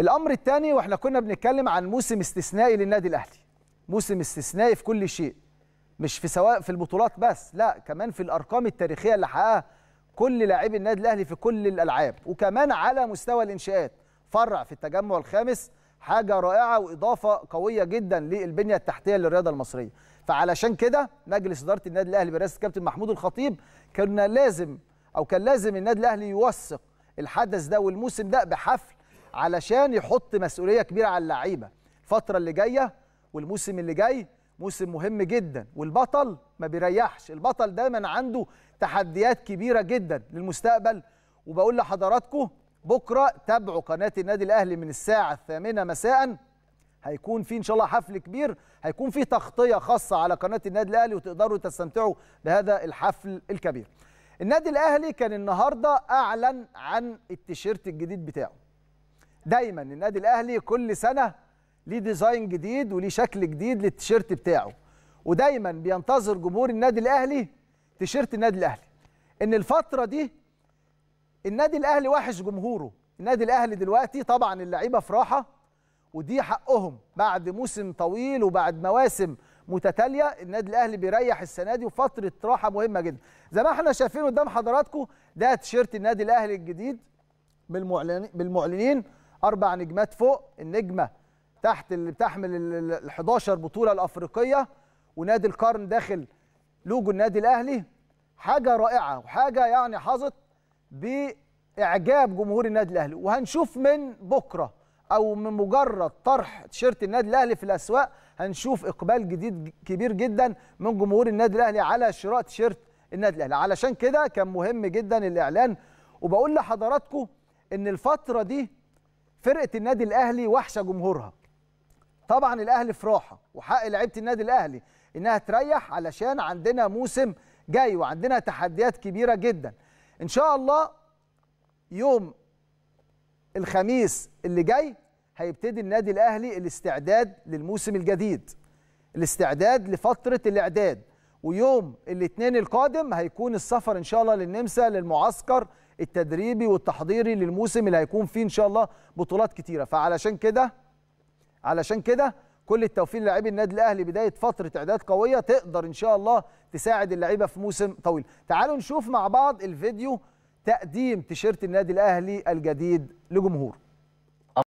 الامر الثاني واحنا كنا بنتكلم عن موسم استثنائي للنادي الاهلي موسم استثنائي في كل شيء مش في سواء في البطولات بس لا كمان في الارقام التاريخيه اللي حققها كل لاعبي النادي الاهلي في كل الالعاب وكمان على مستوى الانشاءات فرع في التجمع الخامس حاجه رائعه واضافه قويه جدا للبنيه التحتيه للرياضه المصريه فعلشان كده مجلس اداره النادي الاهلي برئاسه الكابتن محمود الخطيب كنا لازم او كان لازم النادي الاهلي يوثق الحدث ده والموسم ده بحفل علشان يحط مسؤوليه كبيره على اللعيبه الفتره اللي جايه والموسم اللي جاي موسم مهم جدا والبطل ما بيريحش البطل دايما عنده تحديات كبيره جدا للمستقبل وبقول لحضراتكم بكره تابعوا قناه النادي الاهلي من الساعه الثامنة مساء هيكون في ان شاء الله حفل كبير هيكون في تغطيه خاصه على قناه النادي الاهلي وتقدروا تستمتعوا بهذا الحفل الكبير النادي الاهلي كان النهارده اعلن عن التيشيرت الجديد بتاعه دايما النادي الاهلي كل سنه ليه ديزاين جديد وليه شكل جديد للتيشيرت بتاعه ودايما بينتظر جمهور النادي الاهلي تيشيرت النادي الاهلي ان الفتره دي النادي الاهلي وحش جمهوره النادي الاهلي دلوقتي طبعا اللعيبه في راحه ودي حقهم بعد موسم طويل وبعد مواسم متتاليه النادي الاهلي بيريح السنه دي وفتره راحه مهمه جدا زي ما احنا شايفين قدام حضراتكم ده تيشيرت النادي الاهلي الجديد بالمعلنين اربع نجمات فوق النجمه تحت اللي بتحمل ال 11 بطوله الافريقيه ونادي القرن داخل لوجو النادي الاهلي حاجه رائعه وحاجه يعني حظت باعجاب جمهور النادي الاهلي وهنشوف من بكره او من مجرد طرح تيشيرت النادي الاهلي في الاسواق هنشوف اقبال جديد كبير جدا من جمهور النادي الاهلي على شراء تيشيرت النادي الاهلي علشان كده كان مهم جدا الاعلان وبقول لحضراتكم ان الفتره دي فرقه النادي الاهلي وحشه جمهورها طبعا الاهلي في راحه وحق لعيبه النادي الاهلي انها تريح علشان عندنا موسم جاي وعندنا تحديات كبيره جدا ان شاء الله يوم الخميس اللي جاي هيبتدي النادي الاهلي الاستعداد للموسم الجديد الاستعداد لفتره الاعداد ويوم الاثنين القادم هيكون السفر ان شاء الله للنمسا للمعسكر التدريبي والتحضيري للموسم اللي هيكون فيه ان شاء الله بطولات كتيره فعلشان كده علشان كده كل التوفيق للاعبي النادي الاهلي بدايه فتره اعداد قويه تقدر ان شاء الله تساعد اللعيبه في موسم طويل تعالوا نشوف مع بعض الفيديو تقديم تيشيرت النادي الاهلي الجديد لجمهوره